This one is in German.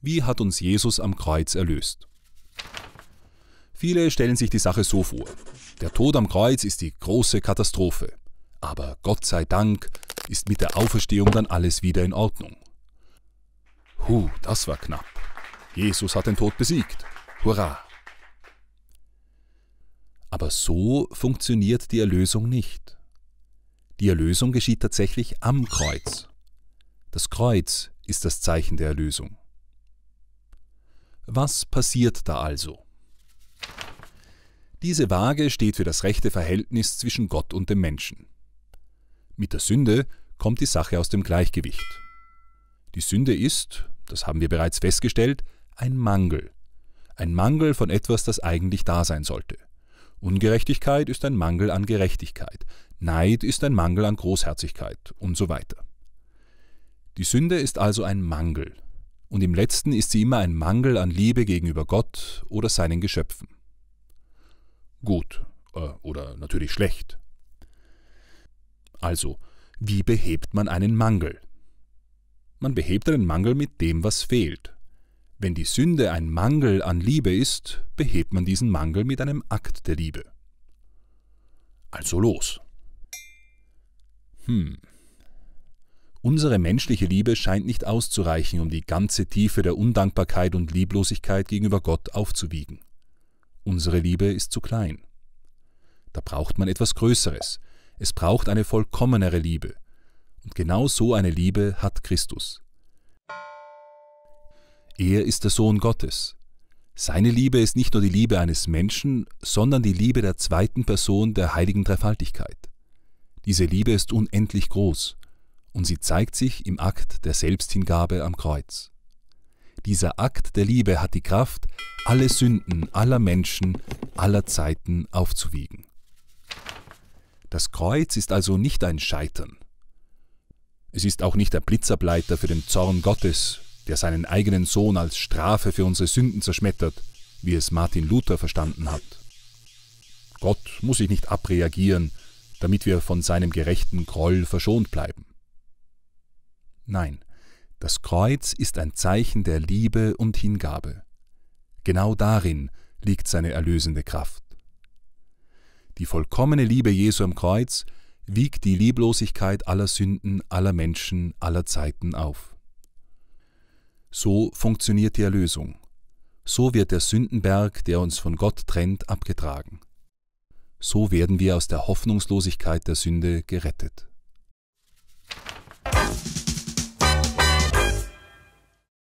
Wie hat uns Jesus am Kreuz erlöst? Viele stellen sich die Sache so vor. Der Tod am Kreuz ist die große Katastrophe. Aber Gott sei Dank ist mit der Auferstehung dann alles wieder in Ordnung. Huh, das war knapp. Jesus hat den Tod besiegt. Hurra! Aber so funktioniert die Erlösung nicht. Die Erlösung geschieht tatsächlich am Kreuz. Das Kreuz ist das Zeichen der Erlösung. Was passiert da also? Diese Waage steht für das rechte Verhältnis zwischen Gott und dem Menschen. Mit der Sünde kommt die Sache aus dem Gleichgewicht. Die Sünde ist, das haben wir bereits festgestellt, ein Mangel. Ein Mangel von etwas, das eigentlich da sein sollte. Ungerechtigkeit ist ein Mangel an Gerechtigkeit, Neid ist ein Mangel an Großherzigkeit und so weiter. Die Sünde ist also ein Mangel, und im letzten ist sie immer ein Mangel an Liebe gegenüber Gott oder seinen Geschöpfen. Gut, äh, oder natürlich schlecht. Also, wie behebt man einen Mangel? Man behebt einen Mangel mit dem, was fehlt. Wenn die Sünde ein Mangel an Liebe ist, behebt man diesen Mangel mit einem Akt der Liebe. Also los. Hm. Unsere menschliche Liebe scheint nicht auszureichen, um die ganze Tiefe der Undankbarkeit und Lieblosigkeit gegenüber Gott aufzuwiegen. Unsere Liebe ist zu klein. Da braucht man etwas Größeres. Es braucht eine vollkommenere Liebe. Und genau so eine Liebe hat Christus. Er ist der Sohn Gottes. Seine Liebe ist nicht nur die Liebe eines Menschen, sondern die Liebe der zweiten Person der heiligen Dreifaltigkeit. Diese Liebe ist unendlich groß und sie zeigt sich im Akt der Selbsthingabe am Kreuz. Dieser Akt der Liebe hat die Kraft, alle Sünden aller Menschen, aller Zeiten aufzuwiegen. Das Kreuz ist also nicht ein Scheitern. Es ist auch nicht der Blitzableiter für den Zorn Gottes, der seinen eigenen Sohn als Strafe für unsere Sünden zerschmettert, wie es Martin Luther verstanden hat. Gott muss sich nicht abreagieren, damit wir von seinem gerechten Groll verschont bleiben. Nein, das Kreuz ist ein Zeichen der Liebe und Hingabe. Genau darin liegt seine erlösende Kraft. Die vollkommene Liebe Jesu am Kreuz wiegt die Lieblosigkeit aller Sünden, aller Menschen, aller Zeiten auf. So funktioniert die Erlösung. So wird der Sündenberg, der uns von Gott trennt, abgetragen. So werden wir aus der Hoffnungslosigkeit der Sünde gerettet.